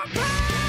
my pain!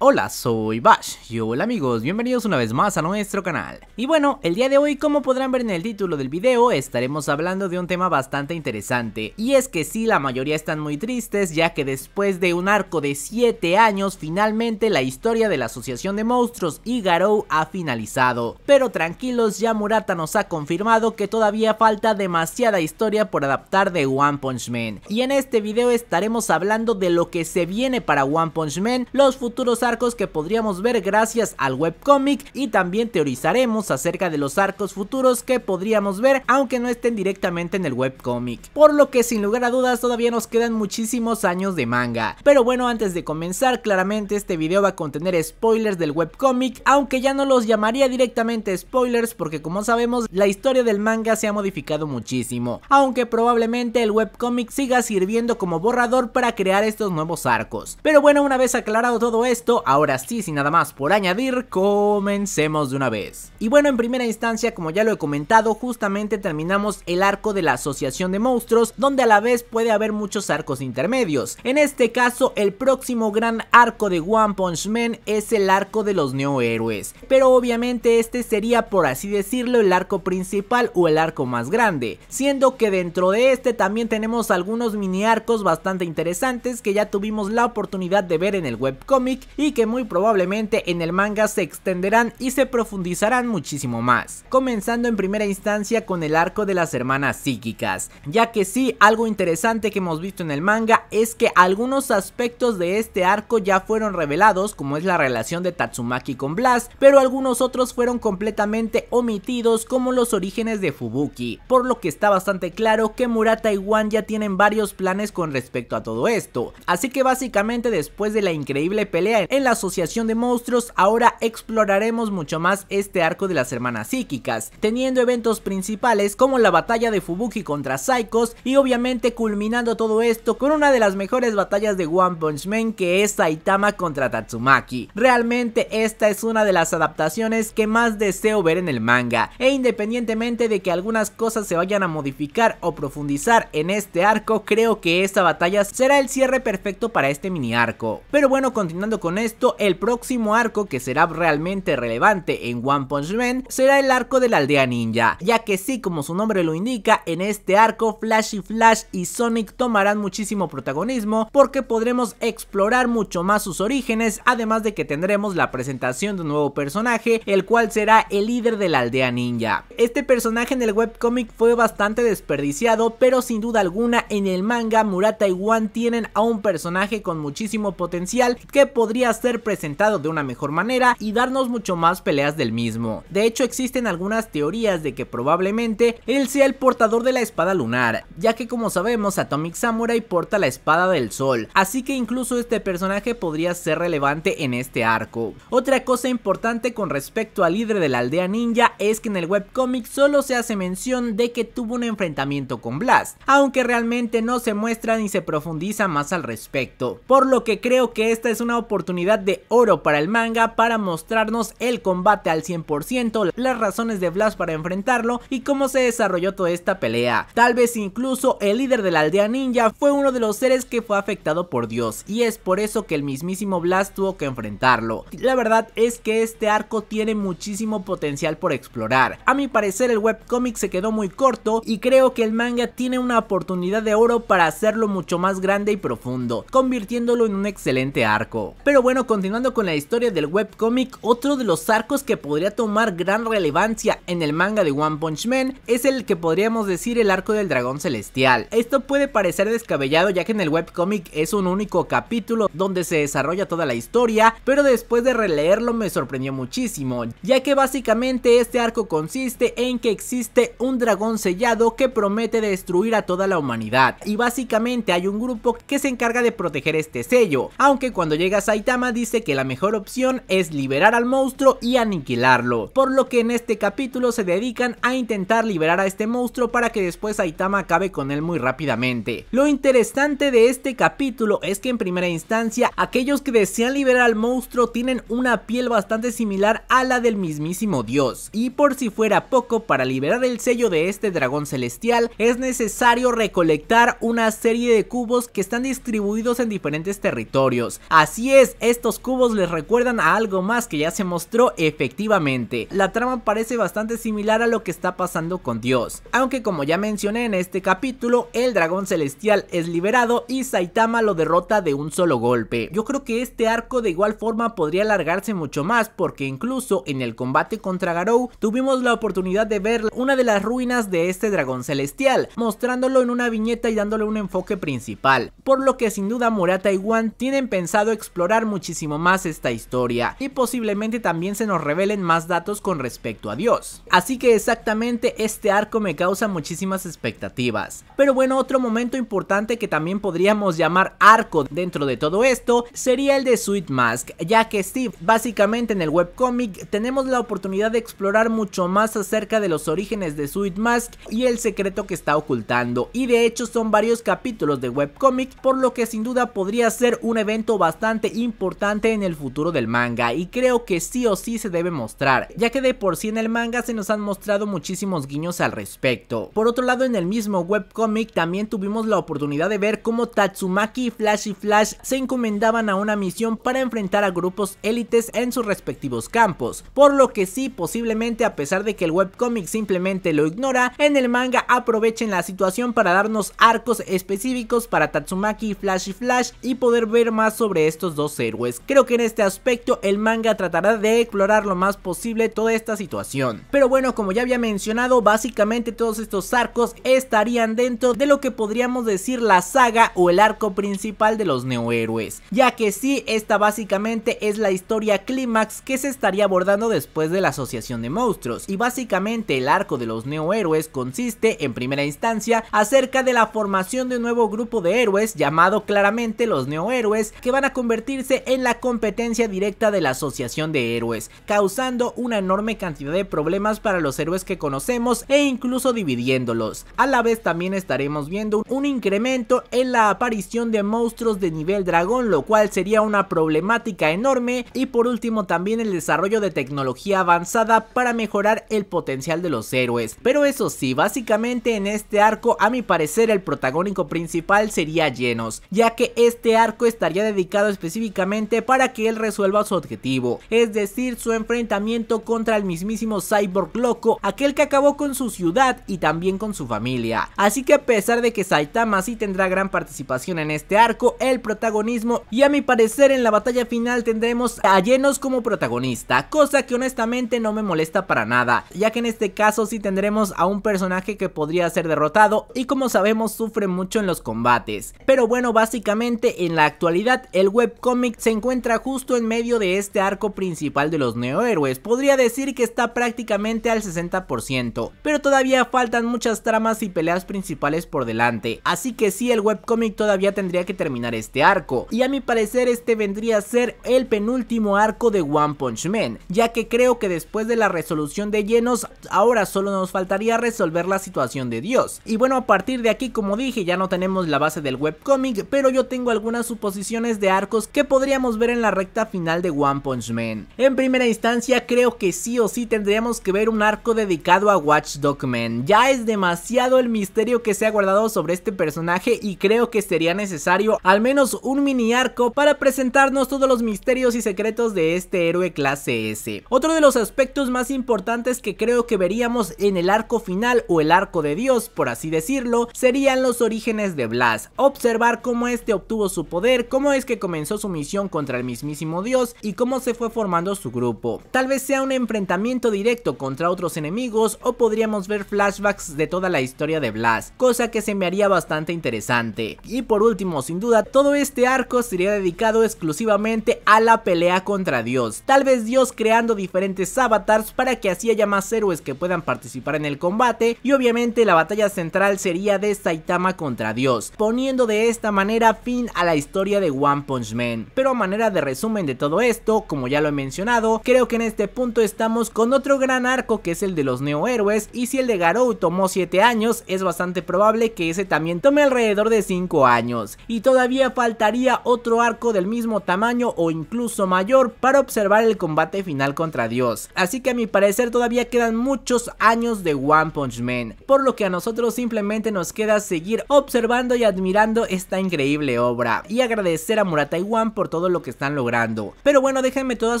Hola, soy Bash. y hola amigos, bienvenidos una vez más a nuestro canal. Y bueno, el día de hoy, como podrán ver en el título del video, estaremos hablando de un tema bastante interesante. Y es que sí, la mayoría están muy tristes, ya que después de un arco de 7 años, finalmente la historia de la Asociación de Monstruos y Garou ha finalizado. Pero tranquilos, ya Murata nos ha confirmado que todavía falta demasiada historia por adaptar de One Punch Man. Y en este video estaremos hablando de lo que se viene para One Punch Man, los futuros arcos arcos que podríamos ver gracias al webcomic y también teorizaremos acerca de los arcos futuros que podríamos ver aunque no estén directamente en el webcomic. Por lo que sin lugar a dudas todavía nos quedan muchísimos años de manga. Pero bueno, antes de comenzar, claramente este video va a contener spoilers del webcomic, aunque ya no los llamaría directamente spoilers porque como sabemos la historia del manga se ha modificado muchísimo, aunque probablemente el webcomic siga sirviendo como borrador para crear estos nuevos arcos. Pero bueno, una vez aclarado todo esto, ahora sí, sin nada más por añadir, comencemos de una vez. Y bueno, en primera instancia, como ya lo he comentado, justamente terminamos el arco de la asociación de monstruos, donde a la vez puede haber muchos arcos intermedios. En este caso, el próximo gran arco de One Punch Man es el arco de los neohéroes, pero obviamente este sería por así decirlo el arco principal o el arco más grande, siendo que dentro de este también tenemos algunos mini arcos bastante interesantes que ya tuvimos la oportunidad de ver en el webcomic y que muy probablemente en el manga se extenderán y se profundizarán muchísimo más, comenzando en primera instancia con el arco de las hermanas psíquicas, ya que sí, algo interesante que hemos visto en el manga es que algunos aspectos de este arco ya fueron revelados, como es la relación de Tatsumaki con Blast, pero algunos otros fueron completamente omitidos como los orígenes de Fubuki, por lo que está bastante claro que Murata y Wan ya tienen varios planes con respecto a todo esto, así que básicamente después de la increíble pelea en la Asociación de Monstruos ahora exploraremos mucho más este arco de las hermanas psíquicas, teniendo eventos principales como la batalla de Fubuki contra Psychos y obviamente culminando todo esto con una de las mejores batallas de One Punch Man que es Saitama contra Tatsumaki. Realmente esta es una de las adaptaciones que más deseo ver en el manga e independientemente de que algunas cosas se vayan a modificar o profundizar en este arco, creo que esta batalla será el cierre perfecto para este mini arco. Pero bueno, continuando con esto esto, el próximo arco que será realmente relevante en One Punch Man será el arco de la aldea ninja, ya que sí, como su nombre lo indica, en este arco Flash y Flash y Sonic tomarán muchísimo protagonismo porque podremos explorar mucho más sus orígenes, además de que tendremos la presentación de un nuevo personaje, el cual será el líder de la aldea ninja. Este personaje en el webcomic fue bastante desperdiciado, pero sin duda alguna en el manga Murata y One tienen a un personaje con muchísimo potencial que podría ser presentado de una mejor manera y darnos mucho más peleas del mismo. De hecho existen algunas teorías de que probablemente él sea el portador de la espada lunar, ya que como sabemos Atomic Samurai porta la espada del sol, así que incluso este personaje podría ser relevante en este arco. Otra cosa importante con respecto al líder de la aldea ninja es que en el webcomic solo se hace mención de que tuvo un enfrentamiento con Blast, aunque realmente no se muestra ni se profundiza más al respecto, por lo que creo que esta es una oportunidad de oro para el manga para mostrarnos el combate al 100%, las razones de blast para enfrentarlo y cómo se desarrolló toda esta pelea. Tal vez incluso el líder de la aldea ninja fue uno de los seres que fue afectado por Dios y es por eso que el mismísimo blast tuvo que enfrentarlo. La verdad es que este arco tiene muchísimo potencial por explorar. A mi parecer el webcomic se quedó muy corto y creo que el manga tiene una oportunidad de oro para hacerlo mucho más grande y profundo, convirtiéndolo en un excelente arco. Pero bueno, continuando con la historia del webcomic, otro de los arcos que podría tomar gran relevancia en el manga de One Punch Man es el que podríamos decir el arco del dragón celestial. Esto puede parecer descabellado ya que en el webcomic es un único capítulo donde se desarrolla toda la historia, pero después de releerlo me sorprendió muchísimo, ya que básicamente este arco consiste en que existe un dragón sellado que promete destruir a toda la humanidad, y básicamente hay un grupo que se encarga de proteger este sello, aunque cuando llega Saitama dice que la mejor opción es liberar al monstruo y aniquilarlo, por lo que en este capítulo se dedican a intentar liberar a este monstruo para que después Aitama acabe con él muy rápidamente. Lo interesante de este capítulo es que en primera instancia aquellos que desean liberar al monstruo tienen una piel bastante similar a la del mismísimo dios, y por si fuera poco para liberar el sello de este dragón celestial es necesario recolectar una serie de cubos que están distribuidos en diferentes territorios. Así es, es estos cubos les recuerdan a algo más que ya se mostró efectivamente. La trama parece bastante similar a lo que está pasando con Dios, aunque como ya mencioné en este capítulo, el dragón celestial es liberado y Saitama lo derrota de un solo golpe. Yo creo que este arco de igual forma podría alargarse mucho más porque incluso en el combate contra Garou tuvimos la oportunidad de ver una de las ruinas de este dragón celestial, mostrándolo en una viñeta y dándole un enfoque principal, por lo que sin duda Murata y Wan tienen pensado explorar mucho muchísimo más esta historia y posiblemente también se nos revelen más datos con respecto a Dios. Así que exactamente este arco me causa muchísimas expectativas. Pero bueno, otro momento importante que también podríamos llamar arco dentro de todo esto sería el de Sweet Mask, ya que Steve, básicamente en el webcomic tenemos la oportunidad de explorar mucho más acerca de los orígenes de Sweet Mask y el secreto que está ocultando, y de hecho son varios capítulos de webcomic, por lo que sin duda podría ser un evento bastante importante importante en el futuro del manga y creo que sí o sí se debe mostrar, ya que de por sí en el manga se nos han mostrado muchísimos guiños al respecto. Por otro lado, en el mismo webcomic también tuvimos la oportunidad de ver cómo Tatsumaki, y Flash y Flash se encomendaban a una misión para enfrentar a grupos élites en sus respectivos campos, por lo que sí, posiblemente a pesar de que el webcomic simplemente lo ignora, en el manga aprovechen la situación para darnos arcos específicos para Tatsumaki, y Flash y Flash y poder ver más sobre estos dos héroes. Creo que en este aspecto el manga tratará de explorar lo más posible toda esta situación. Pero bueno, como ya había mencionado, básicamente todos estos arcos estarían dentro de lo que podríamos decir la saga o el arco principal de los neohéroes, ya que sí, esta básicamente es la historia clímax que se estaría abordando después de la asociación de monstruos, y básicamente el arco de los neohéroes consiste en primera instancia acerca de la formación de un nuevo grupo de héroes llamado claramente los neohéroes que van a convertirse en la competencia directa de la Asociación de Héroes, causando una enorme cantidad de problemas para los héroes que conocemos e incluso dividiéndolos. A la vez también estaremos viendo un incremento en la aparición de monstruos de nivel dragón, lo cual sería una problemática enorme y por último también el desarrollo de tecnología avanzada para mejorar el potencial de los héroes. Pero eso sí, básicamente en este arco a mi parecer el protagónico principal sería Llenos, ya que este arco estaría dedicado específicamente para que él resuelva su objetivo, es decir, su enfrentamiento contra el mismísimo Cyborg loco, aquel que acabó con su ciudad y también con su familia. Así que a pesar de que Saitama sí tendrá gran participación en este arco, el protagonismo y a mi parecer en la batalla final tendremos a Llenos como protagonista, cosa que honestamente no me molesta para nada, ya que en este caso sí tendremos a un personaje que podría ser derrotado y como sabemos sufre mucho en los combates. Pero bueno, básicamente en la actualidad el webcomic se encuentra justo en medio de este arco principal de los neohéroes, podría decir que está prácticamente al 60%, pero todavía faltan muchas tramas y peleas principales por delante, así que sí el webcomic todavía tendría que terminar este arco, y a mi parecer este vendría a ser el penúltimo arco de One Punch Man, ya que creo que después de la resolución de llenos, ahora solo nos faltaría resolver la situación de Dios. Y bueno, a partir de aquí, como dije, ya no tenemos la base del webcomic, pero yo tengo algunas suposiciones de arcos que podría ver en la recta final de One Punch Man. En primera instancia creo que sí o sí tendríamos que ver un arco dedicado a Watch Dog Man, ya es demasiado el misterio que se ha guardado sobre este personaje y creo que sería necesario al menos un mini arco para presentarnos todos los misterios y secretos de este héroe clase S. Otro de los aspectos más importantes que creo que veríamos en el arco final o el arco de Dios, por así decirlo, serían los orígenes de Blast, observar cómo este obtuvo su poder, cómo es que comenzó su misión contra el mismísimo dios y cómo se fue formando su grupo. Tal vez sea un enfrentamiento directo contra otros enemigos o podríamos ver flashbacks de toda la historia de Blast, cosa que se me haría bastante interesante. Y por último, sin duda, todo este arco sería dedicado exclusivamente a la pelea contra Dios, tal vez Dios creando diferentes avatars para que así haya más héroes que puedan participar en el combate y obviamente la batalla central sería de Saitama contra Dios, poniendo de esta manera fin a la historia de One Punch Man. Pero manera de resumen de todo esto, como ya lo he mencionado, creo que en este punto estamos con otro gran arco que es el de los neohéroes y si el de Garou tomó 7 años, es bastante probable que ese también tome alrededor de 5 años. Y todavía faltaría otro arco del mismo tamaño o incluso mayor para observar el combate final contra Dios. Así que a mi parecer todavía quedan muchos años de One Punch Man, por lo que a nosotros simplemente nos queda seguir observando y admirando esta increíble obra. Y agradecer a Murataiwan por todo lo que están logrando. Pero bueno, déjenme todas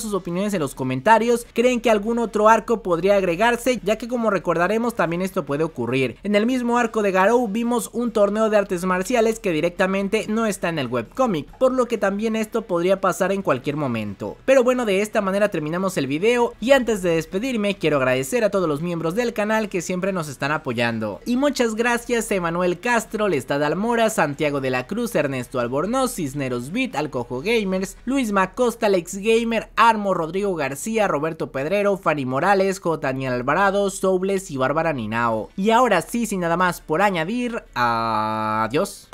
sus opiniones en los comentarios. ¿Creen que algún otro arco podría agregarse? Ya que como recordaremos también esto puede ocurrir. En el mismo arco de Garou vimos un torneo de artes marciales que directamente no está en el webcomic, por lo que también esto podría pasar en cualquier momento. Pero bueno, de esta manera terminamos el video y antes de despedirme quiero agradecer a todos los miembros del canal que siempre nos están apoyando. Y muchas gracias Emanuel Castro, Lestad Almora, Santiago de la Cruz, Ernesto Albornoz, Cisneros Beat, Alcojo Gay, Luis Macosta, Lex Gamer, Armo, Rodrigo García, Roberto Pedrero, Fanny Morales, J. Daniel Alvarado, Soubles y Bárbara Ninao. Y ahora sí, sin nada más por añadir, adiós.